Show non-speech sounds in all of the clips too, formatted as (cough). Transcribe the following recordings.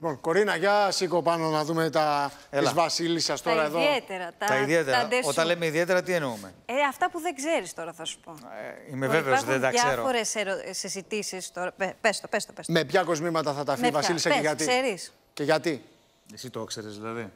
Λοιπόν, Κορίνα, για σήκω πάνω να δούμε τα της Βασίλισσας τώρα τα εδώ. Ιδιαίτερα, τα, τα ιδιαίτερα. Τα Όταν λέμε ιδιαίτερα, τι εννοούμε. Ε, αυτά που δεν ξέρεις τώρα θα σου πω. Ε, είμαι ότι δεν τα ξέρω. Υπάρχουν διάφορες ε, συζητήσεις τώρα. Πες το, πες το, πες το. Με ποια κοσμήματα θα φύγει η Βασίλισσα και γιατί. Ξέρεις. Και γιατί. Εσύ το ξέρεις δηλαδή.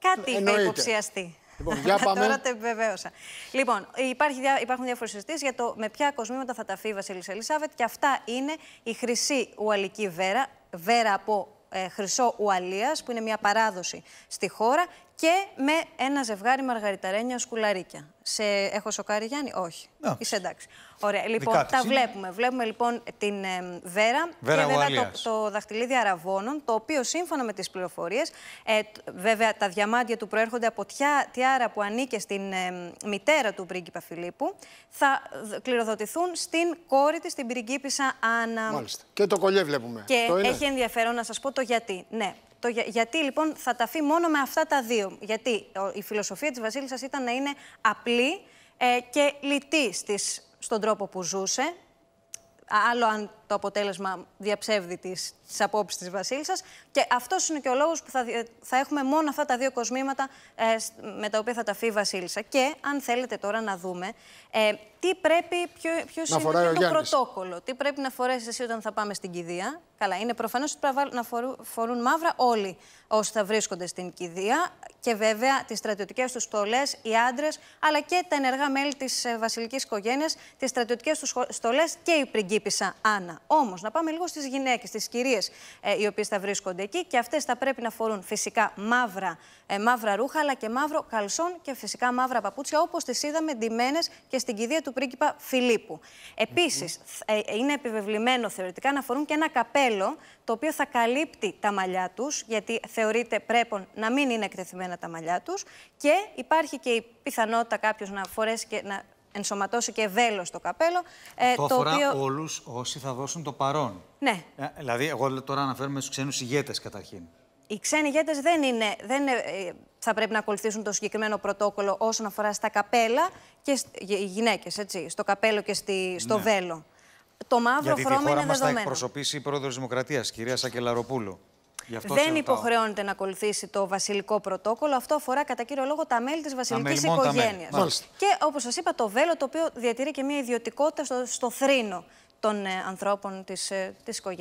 Κάτι Εννοείται. θα υποψιαστεί. Λοιπόν, (laughs) πάμε. Τώρα το επιβεβαίωσα. Λοιπόν, υπάρχει, υπάρχουν διάφορες συζητήσεις για το με ποια κοσμήματα θα τα φύγει η Βασίλισσα Ελισάβετ και αυτά είναι η χρυσή ουαλική βέρα, βέρα από ε, Χρυσό Ουαλίας, που είναι μια παράδοση στη χώρα και με ένα ζευγάρι μαργαριταρένια σκουλαρίκια. Σε... Έχω σοκάρει, Γιάννη? Όχι. Είσαι εντάξει. Ωραία. Λοιπόν, τα βλέπουμε. Βλέπουμε λοιπόν την ε, Βέρα, Βέρα και βέβαια το, το δαχτυλίδι αραβώνων, το οποίο σύμφωνα με τις πληροφορίες, ε, βέβαια τα διαμάντια του προέρχονται από τιά, τιάρα που ανήκε στην ε, μητέρα του πρίγκιπα Φιλίππου, θα κληροδοτηθούν στην κόρη της, την πριγκίπισσα Άννα. Μάλιστα. Και το κολλιέ βλέπουμε. Και έχει ενδιαφέρον να σας πω το γιατί. Ναι, το γιατί λοιπόν θα ταφεί μόνο με αυτά τα δύο. Γιατί η φιλοσοφία της Βασίλισσας ήταν να είναι απλή ε, και λιτή στον τρόπο που ζούσε, άλλο αν το αποτέλεσμα διαψεύδει τις απόψεις της Βασίλισσας. Και αυτός είναι και ο λόγος που θα, θα έχουμε μόνο αυτά τα δύο κοσμήματα ε, με τα οποία θα τα φύγει η Βασίλισσα. Και αν θέλετε τώρα να δούμε ε, τι πρέπει, ποιο, ποιος να είναι το Γιάννης. πρωτόκολλο, τι πρέπει να φορέσεις εσύ όταν θα πάμε στην κηδεία. Καλά, είναι προφανώς ότι πρέπει να φορούν, μαύρα όλοι όσοι θα βρίσκονται στην κηδεία. Και βέβαια τις στρατιωτικές τους στολές, οι άντρες, αλλά και τα ενεργά μέλη της ε, βασιλικής οικογένειας, τις στρατιωτικές τους στολές και οι πριγκίπινε πριγκίπισσα Άννα. Όμως, να πάμε λίγο στις γυναίκες, στι κυρίες ε, οι οποίες θα βρίσκονται εκεί και αυτές θα πρέπει να φορούν φυσικά μαύρα, ε, μαύρα ρούχα αλλά και μαύρο καλσόν και φυσικά μαύρα παπούτσια όπως τις είδαμε ντυμένες και στην κηδεία του πρίγκιπα Φιλίππου. Επίσης, ε, είναι επιβεβλημένο θεωρητικά να φορούν και ένα καπέλο το οποίο θα καλύπτει τα μαλλιά τους, γιατί θεωρείται πρέπει να μην είναι εκτεθειμένα τα μαλλιά τους και υπάρχει και η πιθανότητα κάποιος να φορέσει και να ενσωματώσει και βέλο στο καπέλο. Ε, το, αφορά οποίο... όλους όσοι θα δώσουν το παρόν. Ναι. Ε, δηλαδή, εγώ τώρα αναφέρομαι στους ξένους ηγέτες καταρχήν. Οι ξένοι ηγέτες δεν, είναι, δεν ε, θα πρέπει να ακολουθήσουν το συγκεκριμένο πρωτόκολλο όσον αφορά στα καπέλα και οι γυναίκες, έτσι. Στο καπέλο και στη... στο βέλο. Ναι. Το μαύρο Γιατί χρώμα τη χώρα μας Θα εκπροσωπήσει η πρόεδρος Δημοκρατίας, κυρία Σακελαροπούλου δεν υποχρεώνεται να ακολουθήσει το βασιλικό πρωτόκολλο. Αυτό αφορά κατά κύριο λόγο τα μέλη της βασιλική οικογένεια. Και όπως σας είπα, το βέλο το οποίο διατηρεί και μια ιδιωτικότητα στο, στο θρήνο των ε, ανθρώπων της της ε, οικογένεια.